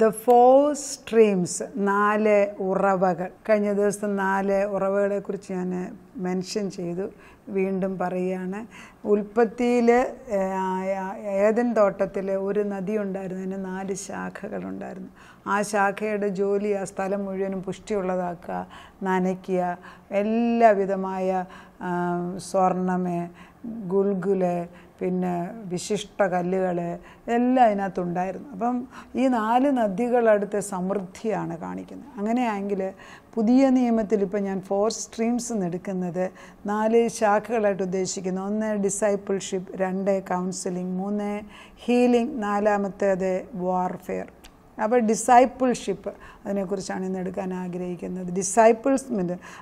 the four streams നാല് ഉറവകൾ കഴിഞ്ഞ ദിവസം നാല് ഉറവകളെക്കുറിച്ച് ഞാൻ മെൻഷൻ ചെയ്തു വീണ്ടും പറയുകയാണ് ഉൽപ്പത്തിയിൽ ഏതൻ തോട്ടത്തിൽ ഒരു നദി ഉണ്ടായിരുന്നു അതിന് നാല് ശാഖകളുണ്ടായിരുന്നു ആ ശാഖയുടെ ജോലി ആ സ്ഥലം മുഴുവനും പുഷ്ടിയുള്ളതാക്കുക നനയ്ക്കുക എല്ലാവിധമായ സ്വർണ്ണമേ ഗുൽഗുലേ പിന്നെ വിശിഷ്ട കല്ലുകൾ എല്ലാം അതിനകത്തുണ്ടായിരുന്നു അപ്പം ഈ നാല് നദികളടുത്ത് സമൃദ്ധിയാണ് കാണിക്കുന്നത് അങ്ങനെയാണെങ്കിൽ പുതിയ നിയമത്തിൽ ഇപ്പം ഞാൻ ഫോർ സ്ട്രീംസ് എടുക്കുന്നത് നാല് ശാഖകളായിട്ട് ഉദ്ദേശിക്കുന്നു ഒന്ന് ഡിസൈപ്പിൾഷിപ്പ് രണ്ട് കൗൺസിലിംഗ് മൂന്ന് ഹീലിംഗ് നാലാമത്തേത് വാർഫെയർ അപ്പോൾ ഡിസൈപ്പിൾഷിപ്പ് അതിനെക്കുറിച്ചാണ് ഇന്ന് എടുക്കാൻ ആഗ്രഹിക്കുന്നത് ഡിസൈപ്പിൾസ്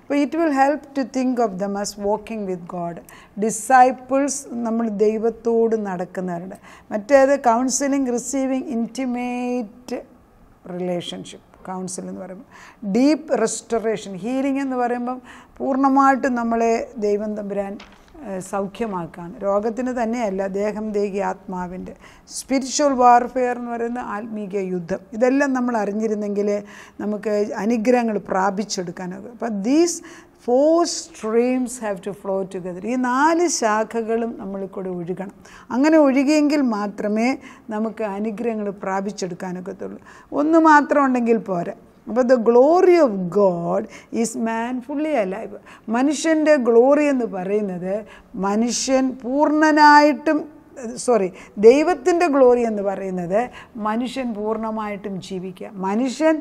അപ്പോൾ it will help to think of them as walking with God disciples നമ്മൾ ദൈവത്തോട് നടക്കുന്നവരുണ്ട് മറ്റേത് counselling receiving intimate relationship counsel എന്ന് പറയുമ്പോൾ ഡീപ്പ് റെസ്റ്ററേഷൻ ഹീലിംഗ് എന്ന് പറയുമ്പം പൂർണ്ണമായിട്ടും നമ്മളെ ദൈവം തമ്പുരാൻ സൗഖ്യമാക്കാൻ രോഗത്തിന് തന്നെയല്ല ദേഹം ദേഹി ആത്മാവിൻ്റെ സ്പിരിച്വൽ വാർഫെയർ എന്ന് പറയുന്ന ആത്മീക യുദ്ധം ഇതെല്ലാം നമ്മൾ അറിഞ്ഞിരുന്നെങ്കിൽ നമുക്ക് അനുഗ്രഹങ്ങൾ പ്രാപിച്ചെടുക്കാനൊക്കെ അപ്പം these four streams have to flow together ഈ നാല് ശാഖകളും നമ്മൾ കൂടെ ഒഴുകണം അങ്ങനെ ഒഴുകിയെങ്കിൽ മാത്രമേ നമുക്ക് അനുഗ്രഹങ്ങൾ പ്രാപിച്ചെടുക്കാനൊക്കത്തുള്ളൂ ഒന്ന് മാത്രം ഉണ്ടെങ്കിൽ പോരാ അപ്പോൾ the glory of God is man fully alive മനുഷ്യൻ്റെ ഗ്ലോറി എന്ന് പറയുന്നത് മനുഷ്യൻ പൂർണ്ണനായിട്ടും സോറി ദൈവത്തിൻ്റെ ഗ്ലോറി എന്ന് പറയുന്നത് മനുഷ്യൻ പൂർണ്ണമായിട്ടും ജീവിക്കുക മനുഷ്യൻ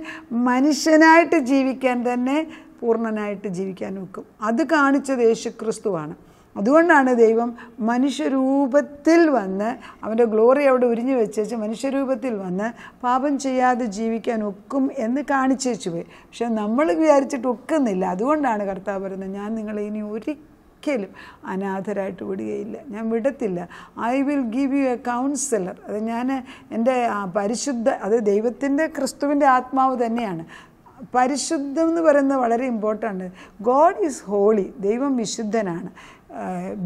മനുഷ്യനായിട്ട് ജീവിക്കാൻ തന്നെ പൂർണ്ണനായിട്ട് ജീവിക്കാൻ വെക്കും അത് കാണിച്ചത് യേശുക്രിസ്തുവാണ് അതുകൊണ്ടാണ് ദൈവം മനുഷ്യരൂപത്തിൽ വന്ന് അവൻ്റെ ഗ്ലോറി അവിടെ ഉരിഞ്ഞു വെച്ചേച്ച് മനുഷ്യരൂപത്തിൽ വന്ന് പാപം ചെയ്യാതെ ജീവിക്കാൻ ഒക്കും എന്ന് കാണിച്ചു പോയി പക്ഷെ നമ്മൾ വിചാരിച്ചിട്ട് ഒക്കുന്നില്ല അതുകൊണ്ടാണ് കർത്താവ് പറയുന്നത് ഞാൻ നിങ്ങളെ ഇനി ഒരിക്കലും അനാഥരായിട്ട് വിടുകയില്ല ഞാൻ വിടത്തില്ല I will give you a counsellor അത് ഞാൻ എൻ്റെ പരിശുദ്ധ അത് ദൈവത്തിൻ്റെ ക്രിസ്തുവിൻ്റെ ആത്മാവ് തന്നെയാണ് പരിശുദ്ധം എന്ന് പറയുന്നത് വളരെ ഇമ്പോർട്ടൻ്റ് ഗോഡ് ഈസ് ഹോളി ദൈവം വിശുദ്ധനാണ്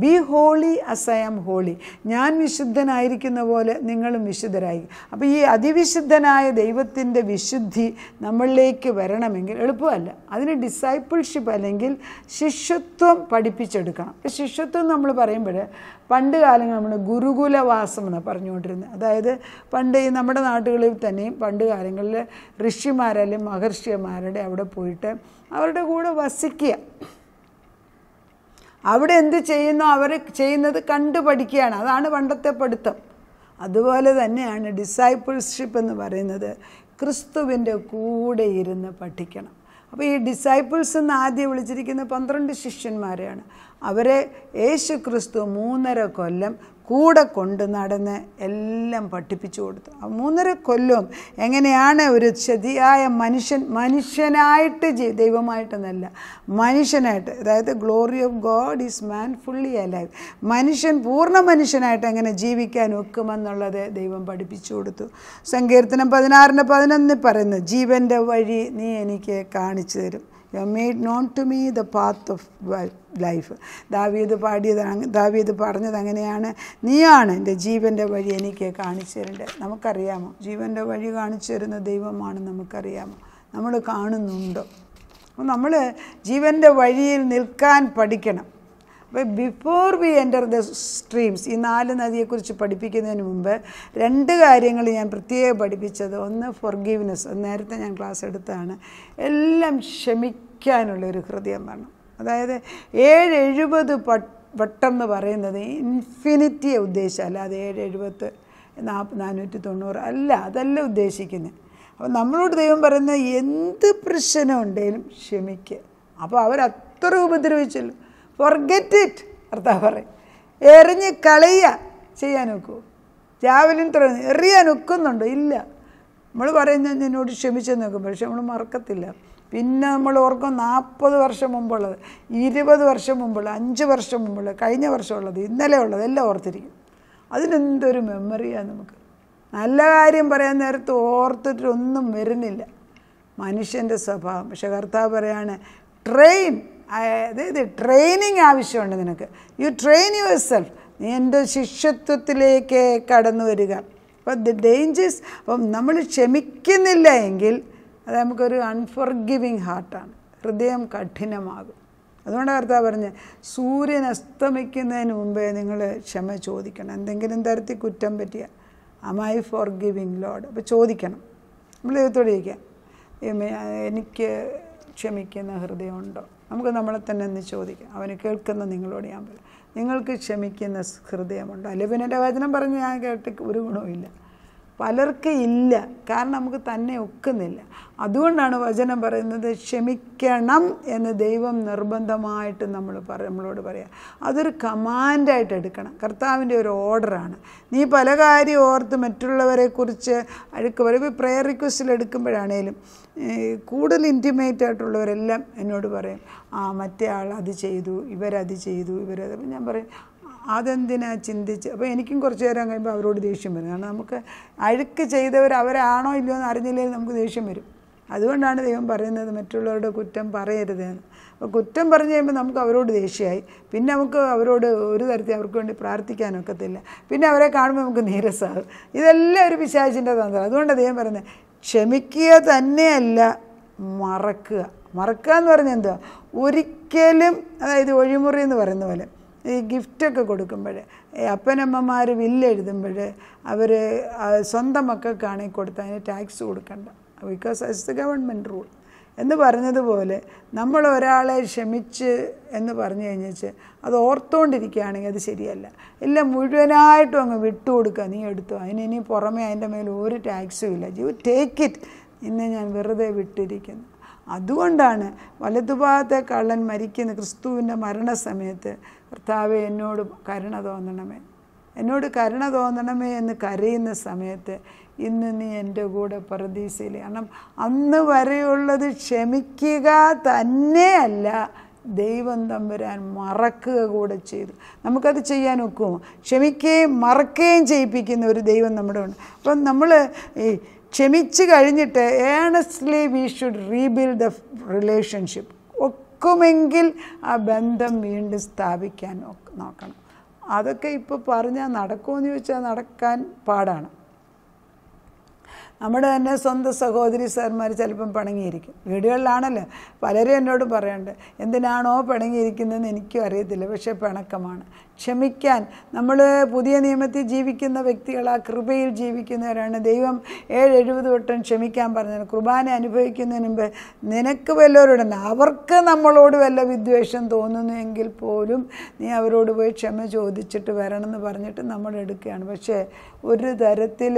ബി ഹോളി അസയം ഹോളി ഞാൻ വിശുദ്ധനായിരിക്കുന്ന പോലെ നിങ്ങളും വിശുദ്ധരായി അപ്പോൾ ഈ അതിവിശുദ്ധനായ ദൈവത്തിൻ്റെ വിശുദ്ധി നമ്മളിലേക്ക് വരണമെങ്കിൽ എളുപ്പമല്ല അതിന് ഡിസൈപ്പിൾഷിപ്പ് അല്ലെങ്കിൽ ശിഷ്യത്വം പഠിപ്പിച്ചെടുക്കണം ശിഷ്യത്വം നമ്മൾ പറയുമ്പോൾ പണ്ട് കാലങ്ങൾ നമ്മൾ ഗുരുകുലവാസം എന്ന് പറഞ്ഞുകൊണ്ടിരുന്നത് അതായത് പണ്ട് ഈ നമ്മുടെ നാടുകളിൽ തന്നെയും പണ്ട് കാലങ്ങളിൽ ഋഷിമാരല്ലെങ്കിൽ മഹർഷിമാരുടെ അവിടെ പോയിട്ട് അവരുടെ കൂടെ വസിക്കുക അവിടെ എന്ത് ചെയ്യുന്നു അവർ ചെയ്യുന്നത് കണ്ടു പഠിക്കുകയാണ് അതാണ് പണ്ടത്തെ പഠിത്തം അതുപോലെ തന്നെയാണ് ഡിസൈപ്പിൾഷിപ്പ് എന്ന് പറയുന്നത് ക്രിസ്തുവിൻ്റെ കൂടെ ഇരുന്ന് പഠിക്കണം അപ്പോൾ ഈ ഡിസൈപ്പിൾസ് എന്ന് ആദ്യം വിളിച്ചിരിക്കുന്ന പന്ത്രണ്ട് ശിഷ്യന്മാരെയാണ് അവരെ യേശു ക്രിസ്തു മൂന്നര കൊല്ലം കൂടെ കൊണ്ട് നടന്ന് എല്ലാം പഠിപ്പിച്ചു കൊടുത്തു മൂന്നര കൊല്ലവും എങ്ങനെയാണ് ഒരു ശരിയായ മനുഷ്യൻ മനുഷ്യനായിട്ട് ദൈവമായിട്ടെന്നല്ല മനുഷ്യനായിട്ട് അതായത് glory of God is man fully alive മനുഷ്യൻ പൂർണ്ണ മനുഷ്യനായിട്ട് എങ്ങനെ ജീവിക്കാൻ ഒക്കുമെന്നുള്ളത് ദൈവം പഠിപ്പിച്ചു കൊടുത്തു സങ്കീർത്തനം പതിനാറിന് പതിനൊന്നിൽ പറയുന്നു ജീവൻ്റെ വഴി നീ എനിക്ക് കാണിച്ചു തരും you have made known to me the path of life David പാടിയത് ദാവീത് പറഞ്ഞത് അങ്ങനെയാണ് നീയാണ് എൻ്റെ ജീവൻ്റെ വഴി എനിക്ക് കാണിച്ചു തരേണ്ടത് നമുക്കറിയാമോ ജീവൻ്റെ വഴി കാണിച്ചു തരുന്ന ദൈവമാണ് നമുക്കറിയാമോ നമ്മൾ കാണുന്നുണ്ടോ നമ്മൾ ജീവൻ്റെ വഴിയിൽ നിൽക്കാൻ പഠിക്കണം before we enter the streams ഈ നാല് നദിയെക്കുറിച്ച് പഠിപ്പിക്കുന്നതിന് മുമ്പ് രണ്ട് കാര്യങ്ങൾ ഞാൻ പ്രത്യേകം പഠിപ്പിച്ചത് ഒന്ന് ഫോർഗീവ്നെസ് നേരത്തെ ഞാൻ ക്ലാസ് എടുത്താണ് എല്ലാം ക്ഷമിക്കാനുള്ള ഒരു ഹൃദയം വേണം അതായത് ഏഴ് എഴുപത് വട്ടം എന്ന് പറയുന്നത് ഇൻഫിനിറ്റിയെ ഉദ്ദേശിച്ച അല്ലാതെ ഏഴ് എഴുപത്ത് നാനൂറ്റി തൊണ്ണൂറ് അല്ല അതല്ല ഉദ്ദേശിക്കുന്നത് അപ്പോൾ നമ്മളോട് ദൈവം പറയുന്നത് എന്ത് പ്രശ്നം ഉണ്ടെങ്കിലും ക്ഷമിക്കുക അപ്പോൾ അവരത്ര ഉപദ്രവിച്ചല്ലോ ഫൊർഗെറ്റ് ഇറ്റ് കർത്താവ് പറയും എറിഞ്ഞ് കളയുക ചെയ്യാൻ ഒക്കുമോ ജാവലിൻ തുറന്ന് എറിയാൻ ഒക്കുന്നുണ്ടോ ഇല്ല നമ്മൾ പറയുന്ന എന്നോട് ക്ഷമിച്ചെന്ന് നോക്കും പക്ഷെ നമ്മൾ മറക്കത്തില്ല പിന്നെ നമ്മൾ ഓർക്കും നാൽപ്പത് വർഷം മുമ്പുള്ളത് ഇരുപത് വർഷം മുമ്പുള്ളത് അഞ്ച് വർഷം മുമ്പുള്ളത് കഴിഞ്ഞ വർഷമുള്ളത് ഇന്നലെ ഉള്ളത് എല്ലാം ഓർത്തിരിക്കും അതിനെന്തൊരു മെമ്മറിയാണ് നമുക്ക് നല്ല കാര്യം പറയാൻ നേരത്ത് ഓർത്തിട്ടൊന്നും വരുന്നില്ല മനുഷ്യൻ്റെ സ്വഭാവം പക്ഷെ കർത്താവ് പറയാണ് ട്രെയിൻ അതായത് ട്രെയിനിങ് ആവശ്യമുണ്ട് നിനക്ക് യു ട്രെയിൻ യുവർ സെൽഫ് നീ എൻ്റെ ശിഷ്യത്വത്തിലേക്ക് കടന്നു വരിക അപ്പോൾ ദ ഡേഞ്ചേഴ്സ് അപ്പം നമ്മൾ ക്ഷമിക്കുന്നില്ല എങ്കിൽ അത് നമുക്കൊരു അൺഫർഗിവിങ് ഹാർട്ടാണ് ഹൃദയം കഠിനമാകും അതുകൊണ്ട് കർത്താവ് പറഞ്ഞ് സൂര്യൻ അസ്തമിക്കുന്നതിന് മുമ്പേ നിങ്ങൾ ക്ഷമ ചോദിക്കണം എന്തെങ്കിലും തരത്തിൽ കുറ്റം പറ്റിയ അമായി ഫോർ ഗിവിങ് ലോഡ് അപ്പോൾ ചോദിക്കണം നമ്മൾ ദൈവത്തോട് ചോദിക്കാം എനിക്ക് ക്ഷമിക്കുന്ന ഹൃദയമുണ്ടോ നമുക്ക് നമ്മളെ തന്നെ ഒന്ന് ചോദിക്കാം അവന് കേൾക്കുന്ന നിങ്ങളോട് ഞാൻ പറയാം നിങ്ങൾക്ക് ക്ഷമിക്കുന്ന ഹൃദയമുണ്ടോ അല്ലെ പിന്നെ വചനം പറഞ്ഞ് ഞാൻ കേട്ട് ഒരു ഗുണവും പലർക്ക് ഇല്ല കാരണം നമുക്ക് തന്നെ ഒക്കുന്നില്ല അതുകൊണ്ടാണ് വചനം പറയുന്നത് ക്ഷമിക്കണം എന്ന് ദൈവം നിർബന്ധമായിട്ട് നമ്മൾ പറ നമ്മളോട് പറയുക അതൊരു കമാൻഡായിട്ട് എടുക്കണം കർത്താവിൻ്റെ ഒരു ഓർഡറാണ് നീ പല കാര്യം ഓർത്ത് മറ്റുള്ളവരെക്കുറിച്ച് അഴുക്ക് വരും ഇപ്പോൾ പ്രെയർ റിക്വസ്റ്റിൽ എടുക്കുമ്പോഴാണേലും കൂടുതൽ ഇൻറ്റിമേറ്റ് ആയിട്ടുള്ളവരെല്ലാം എന്നോട് പറയും ആ മറ്റേ ആൾ അത് ചെയ്തു ഇവരത് ചെയ്തു ഇവരത് ഞാൻ പറയും അതെന്തിനാ ചിന്തിച്ച് അപ്പോൾ എനിക്കും കുറച്ച് നേരം കഴിയുമ്പോൾ അവരോട് ദേഷ്യം വരും കാരണം നമുക്ക് അഴുക്ക് ചെയ്തവർ അവരാണോ ഇല്ലയോ എന്ന് അറിഞ്ഞില്ലെങ്കിൽ നമുക്ക് ദേഷ്യം വരും അതുകൊണ്ടാണ് ദൈവം പറയുന്നത് മറ്റുള്ളവരുടെ കുറ്റം പറയരുത് എന്ന് അപ്പോൾ കുറ്റം പറഞ്ഞു കഴിയുമ്പോൾ നമുക്ക് അവരോട് ദേഷ്യമായി പിന്നെ നമുക്ക് അവരോട് ഒരു തരത്തിൽ അവർക്ക് വേണ്ടി പ്രാർത്ഥിക്കാനൊക്കത്തില്ല പിന്നെ അവരെ കാണുമ്പോൾ നമുക്ക് നീരസാകും ഇതെല്ലാം ഒരു പിശാചിൻ്റെ തന്ത്രം അതുകൊണ്ട് ദൈവം പറയുന്നത് ക്ഷമിക്കുക തന്നെയല്ല മറക്കുക മറക്കുക എന്ന് പറഞ്ഞാൽ എന്താ ഒരിക്കലും അതായത് ഒഴിമുറി എന്ന് പറയുന്ന പോലെ ഈ ഗിഫ്റ്റൊക്കെ കൊടുക്കുമ്പോൾ അപ്പനമ്മമാർ വില്ലെഴുതുമ്പോൾ അവർ സ്വന്തം മക്കൾക്കാണെങ്കിൽ കൊടുത്താൽ അതിന് ടാക്സ് കൊടുക്കണ്ട because it's the government rule എന്ന് പറഞ്ഞതുപോലെ നമ്മൾ ഒരാളെ ക്ഷമിച്ച് എന്ന് പറഞ്ഞു കഴിഞ്ഞാൽ അത് ഓർത്തുകൊണ്ടിരിക്കുകയാണെങ്കിൽ അത് ശരിയല്ല ഇല്ല മുഴുവനായിട്ടും അങ്ങ് വിട്ടുകൊടുക്കുക നീ എടുത്തു ഇനി പുറമേ അതിൻ്റെ മേലെ ഒരു ടാക്സും ഇല്ല യു ടേക്ക് ഇറ്റ് ഇന്ന് ഞാൻ വെറുതെ വിട്ടിരിക്കുന്നു അതുകൊണ്ടാണ് വലതുഭാഗത്തെ കള്ളൻ മരിക്കുന്ന ക്രിസ്തുവിൻ്റെ മരണസമയത്ത് കർത്താവ് എന്നോട് കരുണ തോന്നണമേ എന്നോട് കരുണ തോന്നണമേ എന്ന് കരയുന്ന സമയത്ത് ഇന്ന് നീ എൻ്റെ കൂടെ പ്രതീക്ഷയിൽ കാരണം അന്ന് വരെയുള്ളത് ക്ഷമിക്കുക തന്നെയല്ല ദൈവം തമ്പുരാൻ മറക്കുക കൂടെ ചെയ്തു നമുക്കത് ചെയ്യാൻ ഒക്കുമോ ക്ഷമിക്കുകയും മറക്കുകയും ചെയ്യിപ്പിക്കുന്ന ഒരു ദൈവം നമ്മുടെ ഉണ്ട് അപ്പം നമ്മൾ ഈ ക്ഷമിച്ചു കഴിഞ്ഞിട്ട് earnestly we should rebuild the relationship ഒക്കുമെങ്കിൽ ആ ബന്ധം വീണ്ടും സ്ഥാപിക്കാൻ നോക്കണം അതൊക്കെ ഇപ്പോൾ പറഞ്ഞാൽ നടക്കുമെന്ന് ചോദിച്ചാൽ നടക്കാൻ പാടാണ് നമ്മുടെ തന്നെ സ്വന്തം സഹോദരി സാർമാർ ചിലപ്പം പിണങ്ങിയിരിക്കും വീടുകളിലാണല്ലോ പലരും എന്നോട് പറയാറുണ്ട് എന്തിനാണോ പിണങ്ങിയിരിക്കുന്നതെന്ന് എനിക്കും അറിയത്തില്ല പക്ഷേ പിണക്കമാണ് ക്ഷമിക്കാൻ നമ്മൾ പുതിയ നിയമത്തിൽ ജീവിക്കുന്ന വ്യക്തികൾ ആ കൃപയിൽ ജീവിക്കുന്നവരാണ് ദൈവം ഏഴ് എഴുപത് വട്ടം ക്ഷമിക്കാൻ പറഞ്ഞത് കുർബാന അനുഭവിക്കുന്നതിന് മുമ്പ് നിനക്ക് വല്ലവരോടുണ്ട് അവർക്ക് നമ്മളോട് വല്ല വിദ്വേഷം തോന്നുന്നു എങ്കിൽ പോലും നീ അവരോട് പോയി ക്ഷമ ചോദിച്ചിട്ട് വരണമെന്ന് പറഞ്ഞിട്ട് നമ്മൾ എടുക്കുകയാണ് പക്ഷേ ഒരു തരത്തിൽ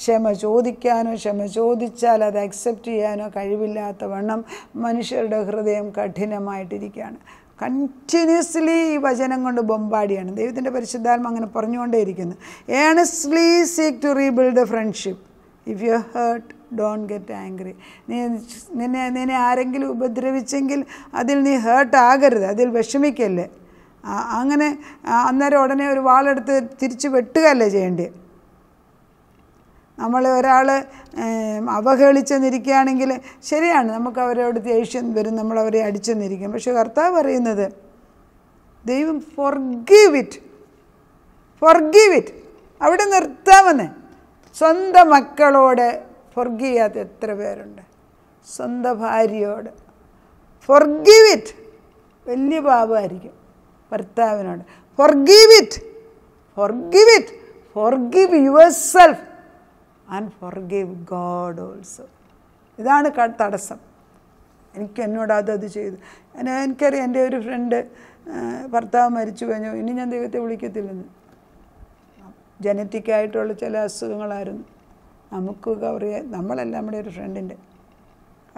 ക്ഷമ ചോദിക്കാനോ ക്ഷമ ചോദിച്ചാൽ അത് അക്സെപ്റ്റ് ചെയ്യാനോ കഴിവില്ലാത്ത വണ്ണം മനുഷ്യരുടെ ഹൃദയം കഠിനമായിട്ടിരിക്കുകയാണ് കണ്ടിന്യൂസ്ലി ഈ വചനം കൊണ്ട് ബൊമ്പാടിയാണ് ദൈവത്തിൻ്റെ പരിശുദ്ധാൽ അങ്ങനെ ഇരിക്കുന്നു earnestly seek to rebuild the friendship if you hurt don't get angry നിന്നെ നിന്നെ ആരെങ്കിലും ഉപദ്രവിച്ചെങ്കിൽ അതിൽ നീ ഹേർട്ട് ആകരുത് അതിൽ വിഷമിക്കല്ലേ അങ്ങനെ അന്നേരം ഉടനെ ഒരു വാളെടുത്ത് തിരിച്ചു വെട്ടുകയല്ലേ ചെയ്യേണ്ടത് നമ്മൾ ഒരാൾ അവഹേളിച്ചെന്നിരിക്കുകയാണെങ്കിൽ ശരിയാണ് നമുക്ക് അവരോട് ദേഷ്യം വരും നമ്മൾ അവരെ അടിച്ചെന്നിരിക്കും പക്ഷെ കർത്താവ് പറയുന്നത് ദൈവം ഫൊർഗീവ് ഇറ്റ് ഫൊർഗീവ് ഇറ്റ് അവിടെ നിർത്താമെന്ന് സ്വന്തം മക്കളോട് ഫൊർഗീവ് ചെയ്യാത്ത എത്ര പേരുണ്ട് സ്വന്തം ഭാര്യയോട് ഫൊർഗീവ് ഇറ്റ് വലിയ പാപമായിരിക്കും ഭർത്താവിനോട് forgive it forgive it forgive yourself and forgive God also ഇതാണ് തടസ്സം എനിക്ക് എന്നോട് അത് അത് ചെയ്തു എനിക്കറിയാം എൻ്റെ ഒരു ഫ്രണ്ട് ഭർത്താവ് മരിച്ചു കഴിഞ്ഞു ഇനി ഞാൻ ദൈവത്തെ വിളിക്കത്തില്ലെന്ന് ജനറ്റിക്കായിട്ടുള്ള ചില അസുഖങ്ങളായിരുന്നു നമുക്ക് കവർ ചെയ്യാൻ നമ്മളല്ല നമ്മുടെ ഒരു ഫ്രണ്ടിൻ്റെ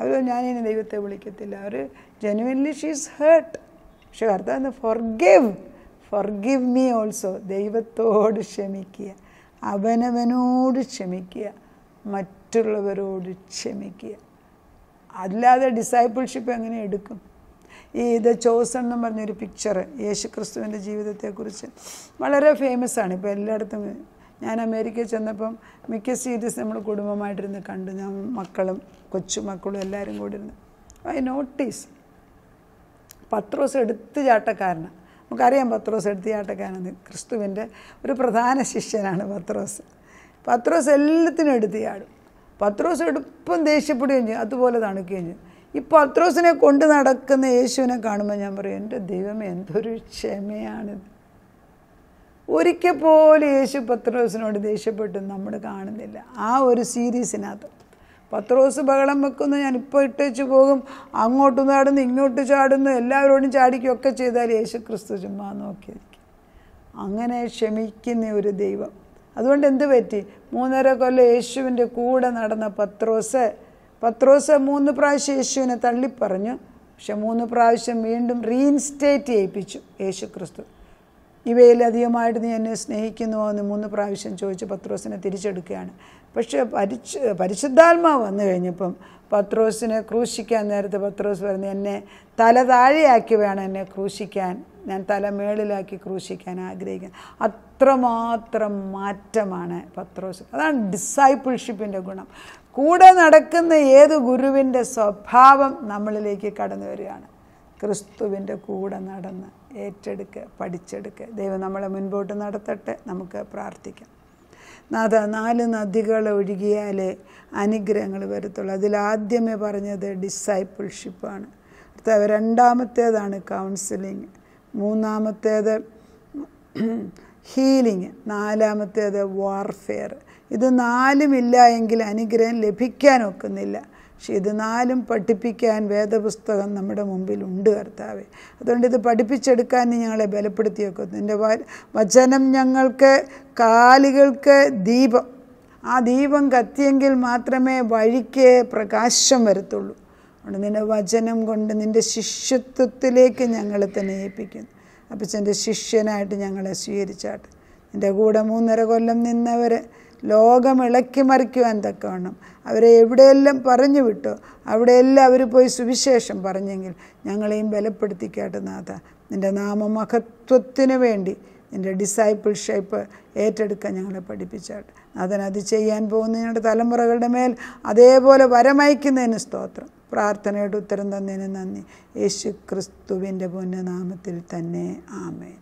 അവർ ഞാനിനി ദൈവത്തെ വിളിക്കത്തില്ല അവർ ജെനുവൻലി ഷീസ് ഹേർട്ട് പക്ഷെ ഭർത്താവ് forgive forgive me also ദൈവത്തോട് ക്ഷമിക്കുക അവനവനോട് ക്ഷമിക്കുക മറ്റുള്ളവരോട് ക്ഷമിക്കുക അല്ലാതെ ഡിസൈപ്പിൾഷിപ്പ് എങ്ങനെ എടുക്കും ഈ ഇത് ചോസൺ എന്ന് പറഞ്ഞൊരു പിക്ചർ യേശു ക്രിസ്തുവിൻ്റെ ജീവിതത്തെക്കുറിച്ച് വളരെ ഫേമസ് ആണ് ഇപ്പോൾ എല്ലായിടത്തും ഞാൻ അമേരിക്കയിൽ ചെന്നപ്പം മിക്ക സീരീസ് നമ്മൾ കുടുംബമായിട്ടിരുന്ന് കണ്ടു ഞാൻ മക്കളും കൊച്ചുമക്കളും എല്ലാവരും കൂടി ഇരുന്ന് ഐ നോട്ടീസ് പത്രോസ് എടുത്തു ചാട്ടക്കാരനാണ് നമുക്കറിയാം പത്രോസ് എടുത്തിയാട്ടക്കാനെന്ന് ക്രിസ്തുവിൻ്റെ ഒരു പ്രധാന ശിഷ്യനാണ് പത്രോസ് പത്രോസ് എല്ലാത്തിനും എടുത്തിയാടും പത്രോസ് എടുപ്പം ദേഷ്യപ്പെടുകയും ചെയ്യും അതുപോലെ തണുക്കുകയും ചെയ്യും ഈ പത്രോസിനെ കൊണ്ട് നടക്കുന്ന യേശുവിനെ കാണുമ്പോൾ ഞാൻ പറയും എൻ്റെ ദൈവം എന്തൊരു ക്ഷമയാണിത് ഒരിക്കൽ പോലും യേശു പത്രോസിനോട് ദേഷ്യപ്പെട്ടും നമ്മൾ കാണുന്നില്ല ആ ഒരു സീരീസിനകത്ത് പത്ത് റോസ് ബഹളം വെക്കുന്നു ഞാൻ ഇപ്പോൾ ഇട്ടേച്ച് പോകും അങ്ങോട്ട് ചാടുന്നു ഇങ്ങോട്ട് ചാടുന്നു എല്ലാവരോടും ചാടിക്കുകയൊക്കെ ചെയ്താൽ യേശു ക്രിസ്തു ചുമ്മാ നോക്കിയിരിക്കും അങ്ങനെ ക്ഷമിക്കുന്ന ഒരു ദൈവം അതുകൊണ്ട് എന്ത് പറ്റി മൂന്നര കൊല്ലം യേശുവിൻ്റെ കൂടെ നടന്ന പത്രോസ് പത്രോസ് മൂന്ന് പ്രാവശ്യം യേശുവിനെ തള്ളിപ്പറഞ്ഞു പക്ഷെ മൂന്ന് പ്രാവശ്യം വീണ്ടും റീഇൻസ്റ്റേറ്റ് ചെയ്യിപ്പിച്ചു യേശു ക്രിസ്തു അധികമായിട്ട് നീ എന്നെ സ്നേഹിക്കുന്നുവോ എന്ന് മൂന്ന് പ്രാവശ്യം ചോദിച്ച് പത്രോസിനെ തിരിച്ചെടുക്കുകയാണ് പക്ഷേ പരിശ് പരിശുദ്ധാത്മാവ് വന്നു കഴിഞ്ഞപ്പം പത്രോസിനെ ക്രൂശിക്കാൻ നേരത്തെ പത്രോസ് പറഞ്ഞു എന്നെ തല താഴെയാക്കി വേണം എന്നെ ക്രൂശിക്കാൻ ഞാൻ തല മേളിലാക്കി ക്രൂശിക്കാൻ ആഗ്രഹിക്കുന്നു അത്രമാത്രം മാറ്റമാണ് പത്രോസ് അതാണ് ഡിസൈപ്പിൾഷിപ്പിൻ്റെ ഗുണം കൂടെ നടക്കുന്ന ഏത് ഗുരുവിൻ്റെ സ്വഭാവം നമ്മളിലേക്ക് കടന്നു വരികയാണ് ക്രിസ്തുവിൻ്റെ കൂടെ നടന്ന് ഏറ്റെടുക്കുക പഠിച്ചെടുക്കുക ദൈവം നമ്മളെ മുൻപോട്ട് നടത്തട്ടെ നമുക്ക് പ്രാർത്ഥിക്കാം നാഥ നാല് നദികൾ ഒഴുകിയാലേ അനുഗ്രഹങ്ങൾ വരത്തുള്ളൂ അതിലാദ്യമേ പറഞ്ഞത് ഡിസൈപ്പിൾഷിപ്പാണ് രണ്ടാമത്തേതാണ് കൗൺസിലിങ് മൂന്നാമത്തേത് ഹീലിംഗ് നാലാമത്തേത് വാർഫെയർ ഇത് നാലുമില്ല എങ്കിൽ അനുഗ്രഹം ലഭിക്കാൻ ഒക്കുന്നില്ല പക്ഷെ ഇത് നാലും പഠിപ്പിക്കാൻ വേദപുസ്തകം നമ്മുടെ ഉണ്ട് കർത്താവ് അതുകൊണ്ട് ഇത് പഠിപ്പിച്ചെടുക്കാൻ ഞങ്ങളെ ബലപ്പെടുത്തിയേക്കും നിൻ്റെ വചനം ഞങ്ങൾക്ക് കാലുകൾക്ക് ദീപം ആ ദീപം കത്തിയെങ്കിൽ മാത്രമേ വഴിക്ക് പ്രകാശം വരത്തുള്ളൂ അതുകൊണ്ട് നിൻ്റെ വചനം കൊണ്ട് നിൻ്റെ ശിഷ്യത്വത്തിലേക്ക് ഞങ്ങളെ തന്നെ ഏൽപ്പിക്കുന്നു അപ്പച്ചൻ്റെ ശിഷ്യനായിട്ട് ഞങ്ങളെ സ്വീകരിച്ചാട്ട് നിൻ്റെ കൂടെ മൂന്നര കൊല്ലം നിന്നവർ ലോകമിളക്കി മറിക്കുവാൻ തക്കവണ്ണം അവരെ എവിടെയെല്ലാം പറഞ്ഞു വിട്ടോ അവിടെയെല്ലാം അവർ പോയി സുവിശേഷം പറഞ്ഞെങ്കിൽ ഞങ്ങളെയും ബലപ്പെടുത്തിക്കാട്ട് നാഥ നിൻ്റെ നാമമഹത്വത്തിന് വേണ്ടി നിൻ്റെ ഡിസൈപ്പിൾഷിപ്പ് ഏറ്റെടുക്കാൻ ഞങ്ങളെ പഠിപ്പിച്ചാട്ട് അതിനത് ചെയ്യാൻ പോകുന്ന ഞങ്ങളുടെ തലമുറകളുടെ മേൽ അതേപോലെ വരമയക്കുന്നതിന് സ്തോത്രം പ്രാർത്ഥനയുടെ ഉത്തരം തന്നതിന് നന്ദി യേശു ക്രിസ്തുവിൻ്റെ പുണ്യനാമത്തിൽ തന്നെ ആമേ